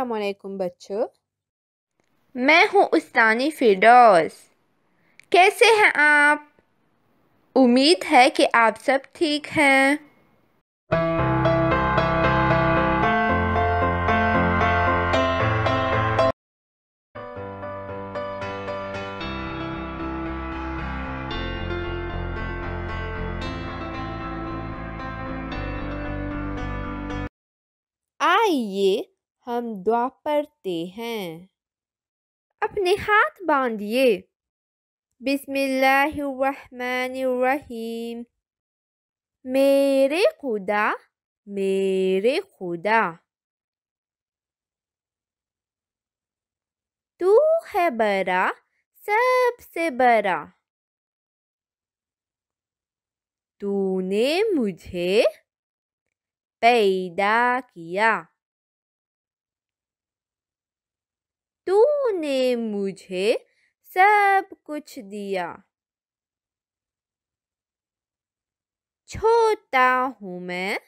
असलकुम बच्चों मैं हूँ उस्तानी फिरडोस कैसे हैं आप उम्मीद है कि आप सब ठीक हैं आइए हम दुआ पढ़ते हैं अपने हाथ बांधिए बिस्मिल्लाहिर्रहमानिर्रहीम मेरे खुदा मेरे खुदा तू है बड़ा सबसे बड़ा तूने मुझे पैदा किया तूने मुझे सब कुछ दिया छोटा हूँ मैं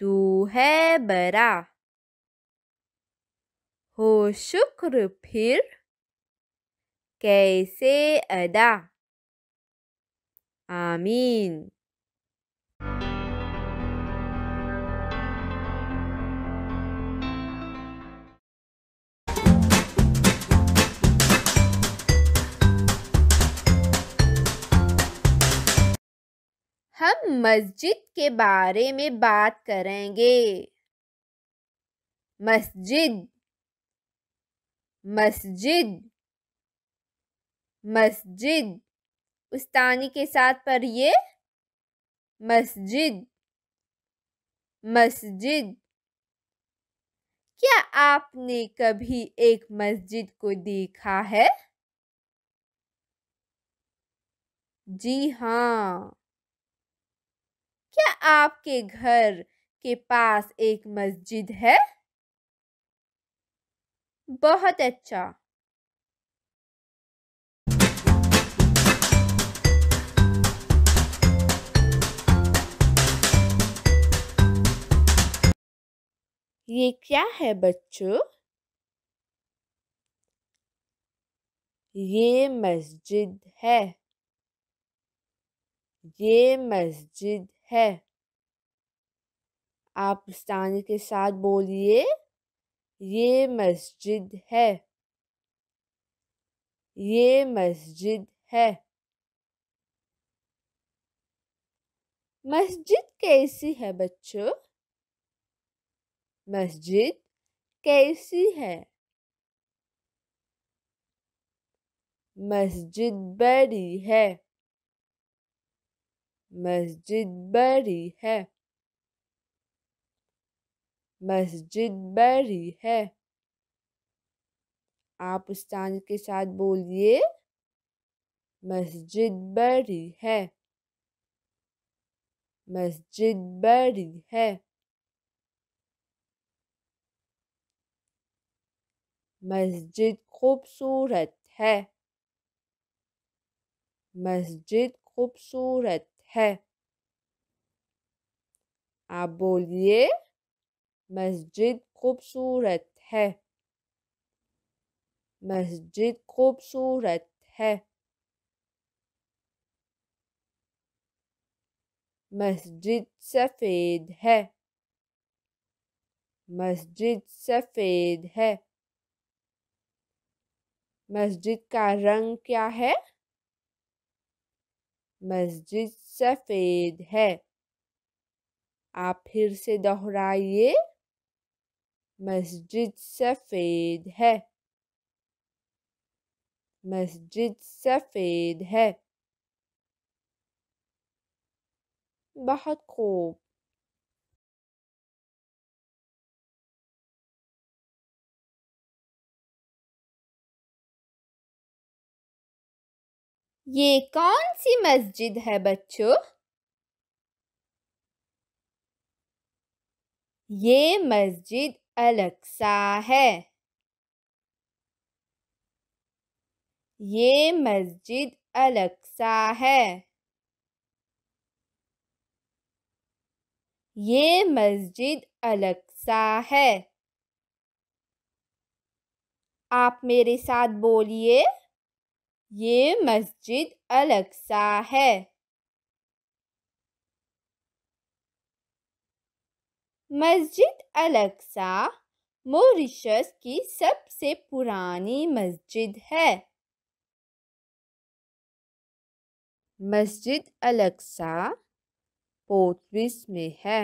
तू है बड़ा हो शुक्र फिर कैसे अदा आमीन हम मस्जिद के बारे में बात करेंगे मस्जिद मस्जिद मस्जिद उस्तानी के साथ पढ़िए मस्जिद मस्जिद क्या आपने कभी एक मस्जिद को देखा है जी हाँ क्या आपके घर के पास एक मस्जिद है बहुत अच्छा ये क्या है बच्चों ये मस्जिद है ये मस्जिद है आप स्थानीय के साथ बोलिए ये मस्जिद है ये मस्जिद है मस्जिद कैसी है बच्चों मस्जिद कैसी है मस्जिद बड़ी है मस्जिद बड़ी है मस्जिद बड़ी है आप उस चांद के साथ बोलिए मस्जिद बड़ी है मस्जिद बड़ी है मस्जिद खूबसूरत है मस्जिद खूबसूरत है आप बोलिए मस्जिद खूबसूरत है मस्जिद खूबसूरत है मस्जिद सफ़ेद है मस्जिद सफ़ेद है मस्जिद का रंग क्या है मस्जिद सफ़ेद है आप फिर से दोहराइए मस्जिद सफ़ेद है मस्जिद सफ़ेद है बहुत खूब ये कौन सी मस्जिद है बच्चों ये मस्जिद अलक्सा है ये मस्जिद अलक्सा है ये मस्जिद अलक्सा है आप मेरे साथ बोलिए ये मस्जिद अलग सा है मस्जिद अलक्सा मोरिशस की सबसे पुरानी मस्जिद है मस्जिद अलक्सा पोर्टविस में है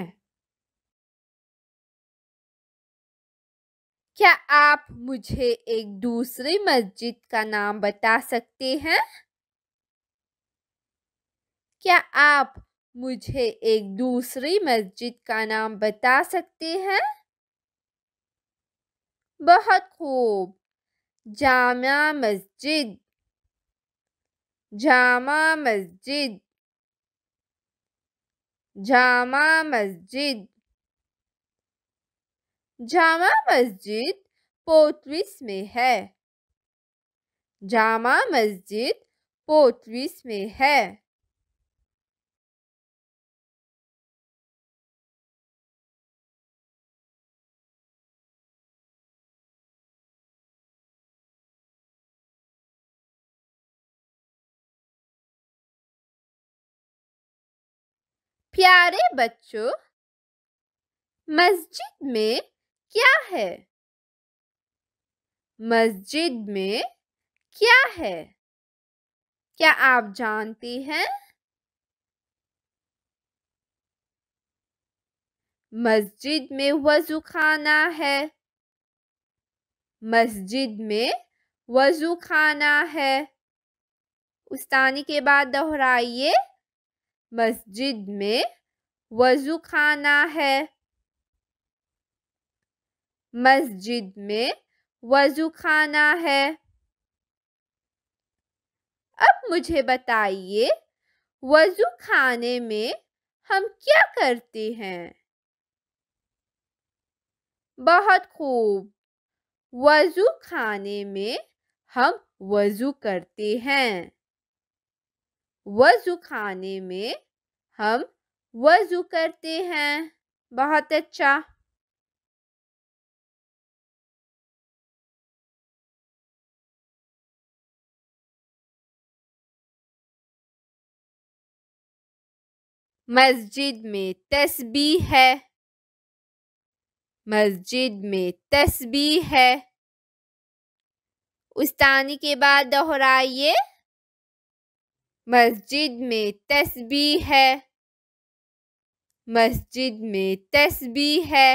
क्या आप मुझे एक दूसरी मस्जिद का नाम बता सकते हैं क्या आप मुझे एक दूसरी मस्जिद का नाम बता सकते हैं बहुत खूब जामा मस्जिद जामा मस्जिद जामा मस्जिद जामा मस्जिद पोतविस में है जामा मस्जिद पोतविस में है प्यारे बच्चों मस्जिद में क्या है मस्जिद में क्या है क्या आप जानते हैं मस्जिद में वजू खाना है मस्जिद में वजू खाना है उस्तानी के बाद दोहराइए मस्जिद में वजू खाना है मस्जिद में वजू खाना है अब मुझे बताइए वजू खाने में हम क्या करते हैं बहुत खूब वजू खाने में हम वजू करते हैं वजू खाने में हम वजू करते हैं बहुत अच्छा मस्जिद में तस्बी है मस्जिद में तस्बी है उस्तानी के बाद दोहराइए मस्जिद में तस्बी है मस्जिद में तस्बी है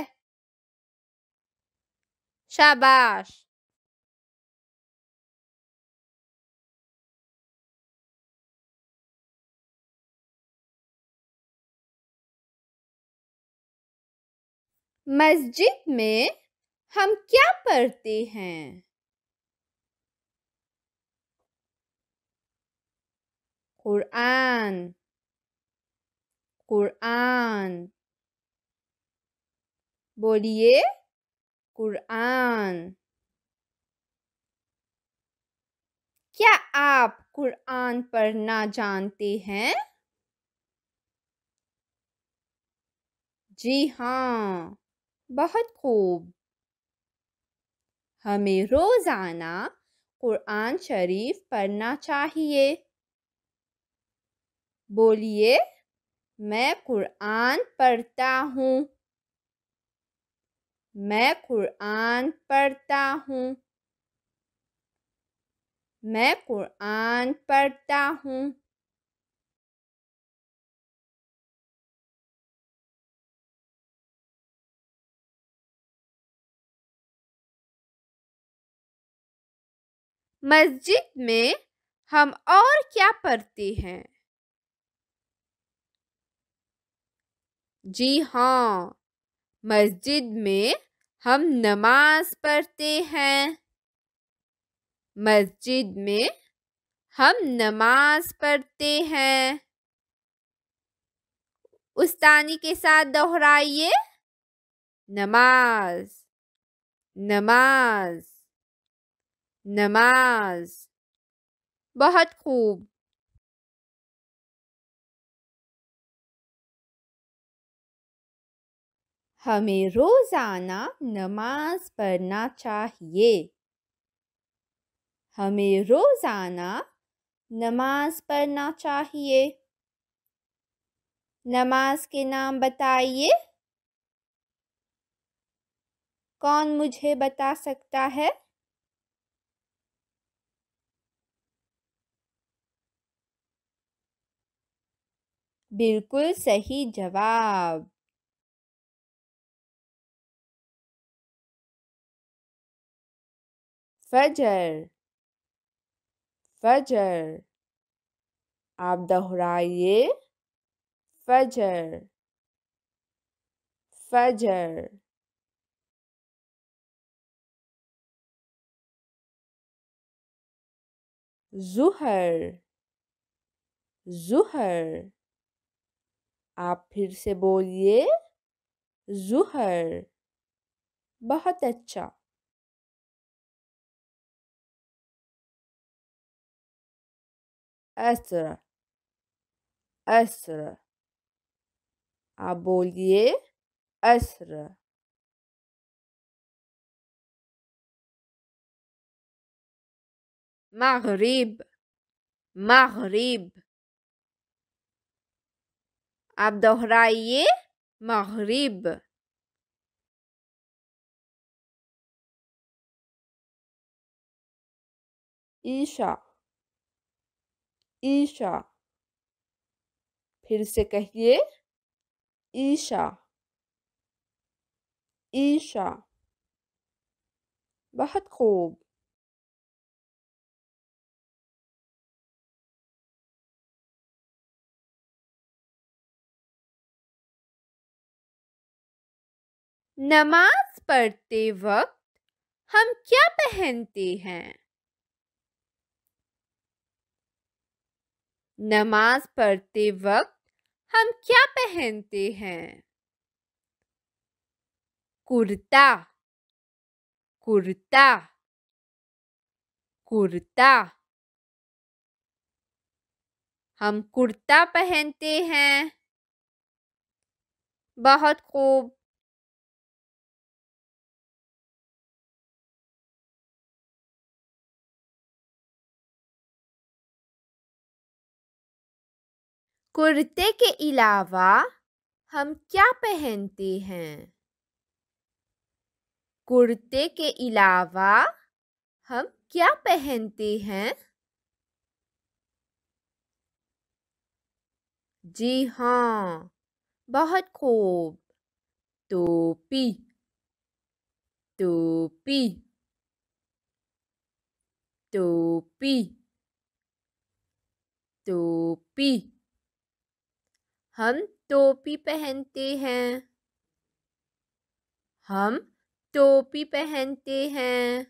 शाबाश मस्जिद में हम क्या पढ़ते हैं कुरान कुरान बोलिए कुरान क्या आप कुरान पढ़ना जानते हैं जी हाँ बहुत खूब हमें रोज़ाना कुरान शरीफ पढ़ना चाहिए बोलिए मैं कुरान पढ़ता हूँ मैं कुरान पढ़ता हूँ मैं कुरान पढ़ता हूँ मस्जिद में हम और क्या पढ़ते हैं जी हाँ मस्जिद में हम नमाज पढ़ते हैं मस्जिद में हम नमाज पढ़ते हैं उस्तानी के साथ दोहराइए नमाज नमाज नमाज बहुत खूब हमें रोज़ाना नमाज पढ़ना चाहिए हमें रोज़ाना नमाज पढ़ना चाहिए नमाज के नाम बताइए कौन मुझे बता सकता है बिल्कुल सही जवाब फजर फजर आप दोहराइए फजर फजर जुहर जुहर आप फिर से बोलिए जुहर बहुत अच्छा असर असर आप बोलिए असर मगरिब मगरिब आप दोहराइए मगरिब ईशा ईशा फिर से कहिए ईशा ईशा बहुत खूब नमाज पढ़ते वक्त हम क्या पहनते हैं नमाज पढ़ते वक्त हम क्या पहनते हैं कुर्ता कुर्ता कुर्ता हम कुर्ता पहनते हैं बहुत खूब कुर्ते के अलावा हम क्या पहनते हैं कुर्ते के अलावा हम क्या पहनते हैं जी हाँ बहुत खूब टोपी टोपी टोपी टोपी हम टोपी पहनते हैं हम टोपी पहनते हैं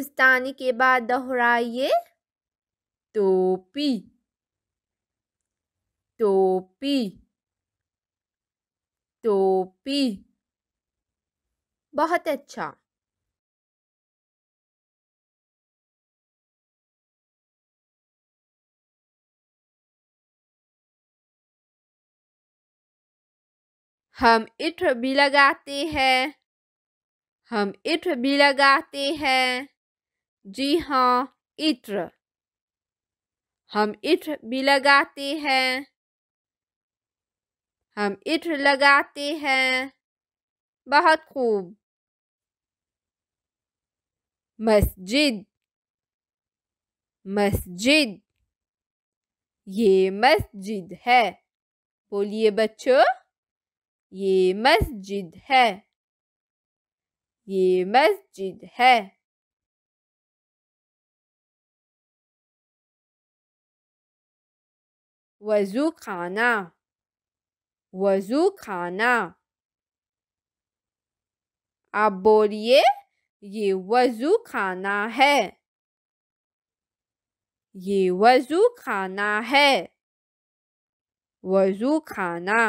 उस ताने के बाद दोहराइए टोपी टोपी टोपी बहुत अच्छा हम इठ भी लगाते हैं हम इठ भी लगाते हैं जी हाँ इत्र हम इठ भी लगाते हैं हम इठ लगाते हैं बहुत खूब मस्जिद मस्जिद ये मस्जिद है बोलिए बच्चों ये मस्जिद है ये मस्जिद है वजू खाना वजू खाना आप बोलिए ये वजू खाना है ये वजू खाना है वजू खाना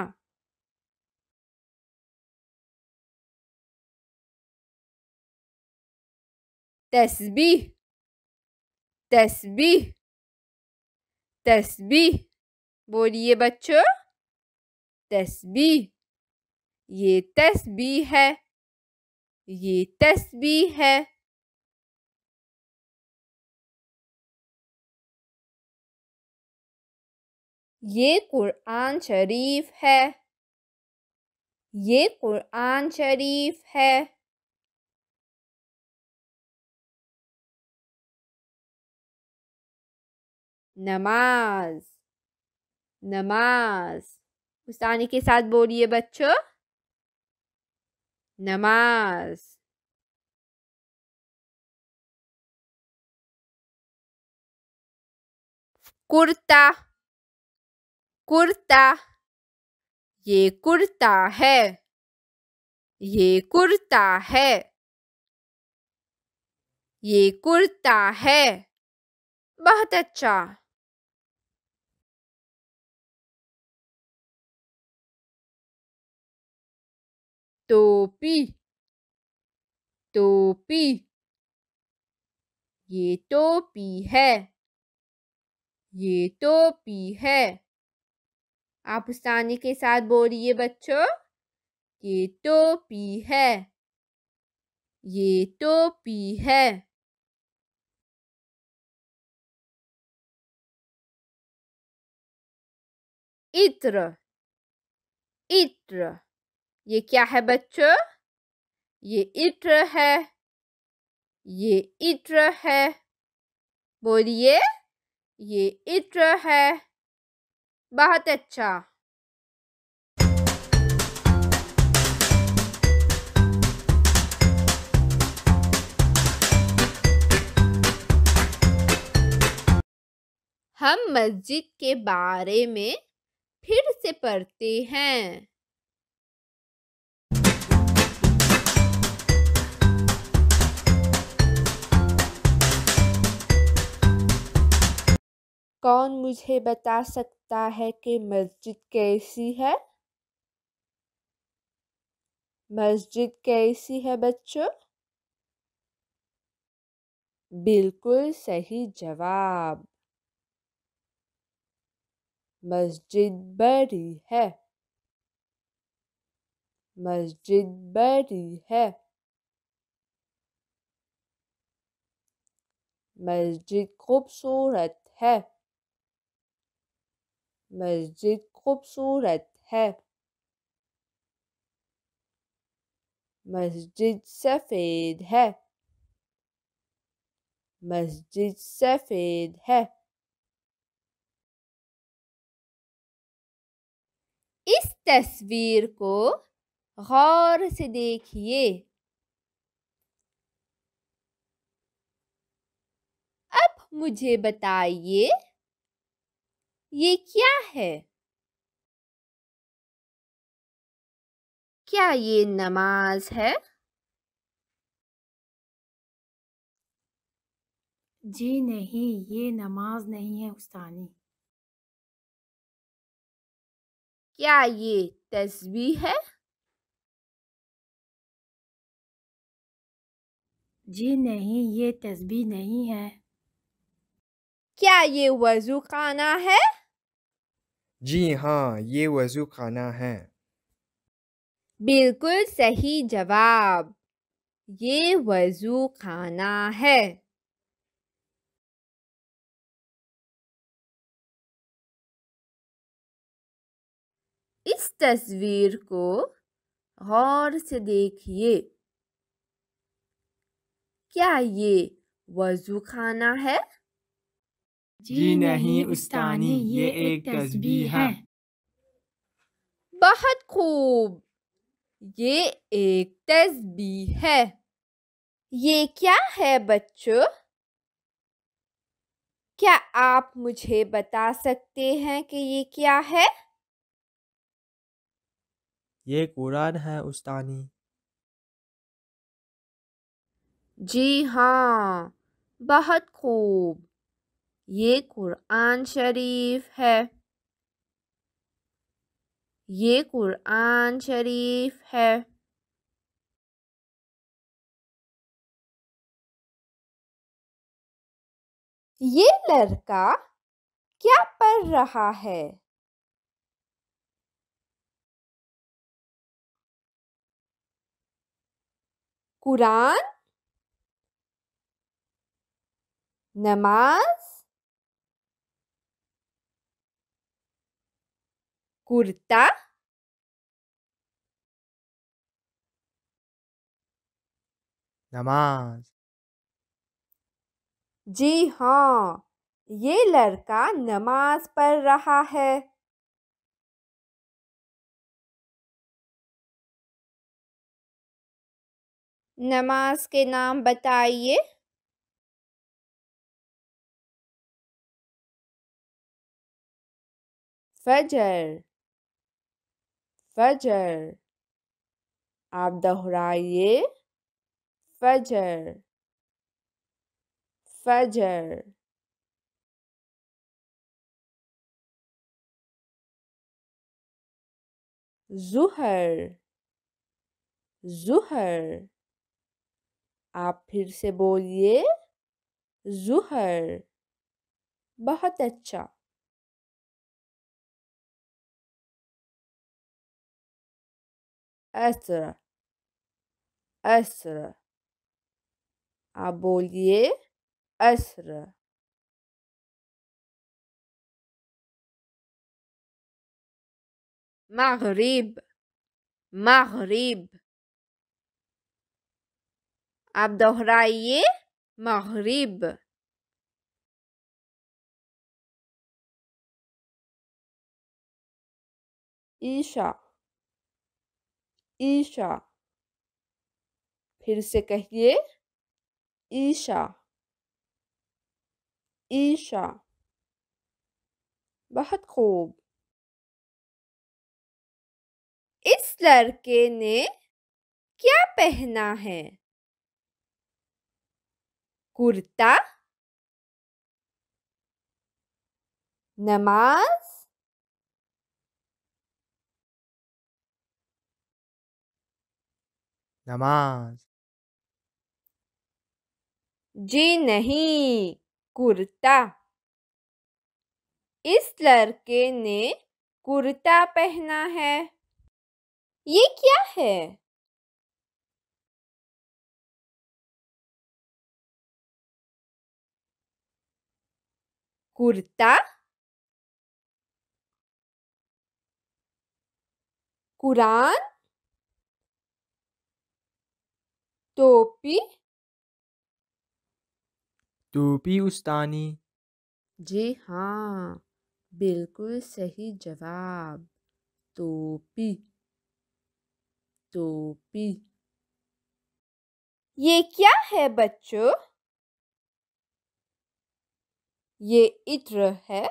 तस्बी तस्बी तस्बी बोलिए बच्चों तस्बीह ये तस्बी है ये तस्बी है ये कुरान शरीफ है ये कुरान शरीफ है नमाज नमाज उस्तानी के साथ बोलिए बच्चों नमाज कुर्ता कुर्ता ये कुर्ता है ये कुर्ता है ये कुर्ता है बहुत अच्छा टोपी टोपी ये टोपी है ये टोपी है आप उस्तानी के साथ बोलिए बच्चों ये टोपी है ये टोपी है इत्र इत्र ये क्या है बच्चों ये इत्र है ये इत्र है बोलिए ये इत्र है बहुत अच्छा हम मस्जिद के बारे में फिर से पढ़ते हैं कौन मुझे बता सकता है कि मस्जिद कैसी है मस्जिद कैसी है बच्चों बिल्कुल सही जवाब मस्जिद बड़ी है मस्जिद बड़ी है मस्जिद खूबसूरत है मस्जिद खूबसूरत है मस्जिद सफ़ेद है मस्जिद सफ़ेद है इस तस्वीर को गौर से देखिए अब मुझे बताइए ये क्या है क्या ये नमाज है जी नहीं ये नमाज नहीं है उस्तानी क्या ये तस्वीर है जी नहीं ये तस्वीर नहीं है क्या ये वजू खाना है जी हाँ ये वज़ू खाना है बिल्कुल सही जवाब ये वज़ू खाना है इस तस्वीर को गौर से देखिए क्या ये वज़ू खाना है जी नहीं उस्तानी ये एक तस्बीह है बहुत खूब ये एक तस्बी है ये क्या है बच्चों क्या आप मुझे बता सकते हैं कि ये क्या है ये कुरान है उस्तानी जी हाँ बहुत खूब ये कुरान शरीफ है ये कुरान शरीफ है ये लड़का क्या पढ़ रहा है कुरान नमाज कुर्ता नमाज जी हाँ ये लड़का नमाज पढ़ रहा है नमाज के नाम बताइए फजर फजर आप दोहराइए फजर फजर जुहर जुहर आप फिर से बोलिए जुहर बहुत अच्छा أسرع أسرع عبولیه أسرع مغرب مغرب عبدالرأی مغرب إنشاء ईशा फिर से कहिए ईशा ईशा बहुत खूब इस लड़के ने क्या पहना है कुर्ता नमाज नमाज जी नहीं कुर्ता इस लड़के ने कुर्ता पहना है ये क्या है कुर्ता कुरान टोपी टोपी उस्तानी जी हाँ बिल्कुल सही जवाब टोपी टोपी ये क्या है बच्चों ये इत्र है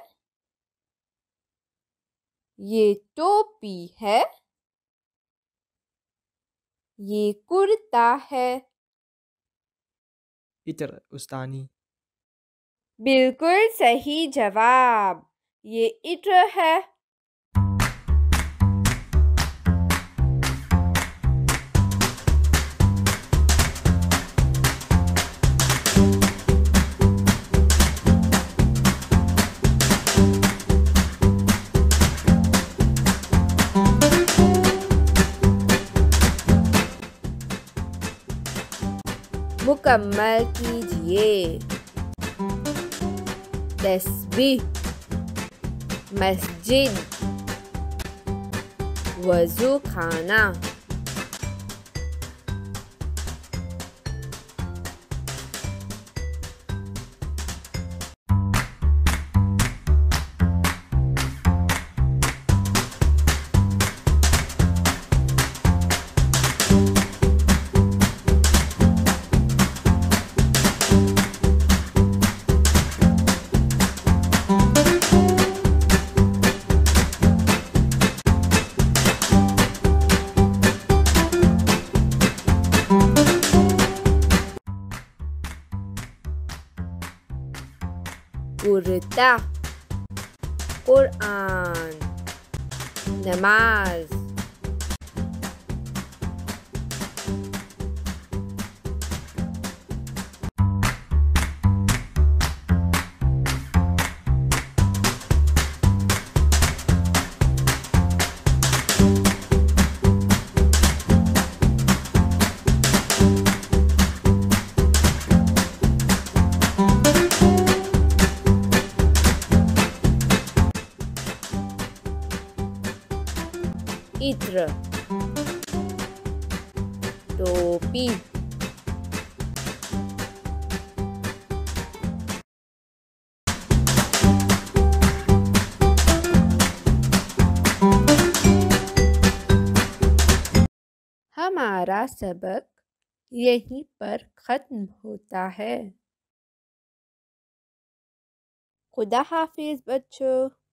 ये टोपी है ये कुर्ता है इतर उस्तानी बिल्कुल सही जवाब ये इत्र है मुकम्मल कीजिए तस्बीह मस्जिद वजू खाना demais. का सबक यहीं पर ख़त्म होता है खुदा हाफिज़ बच्चों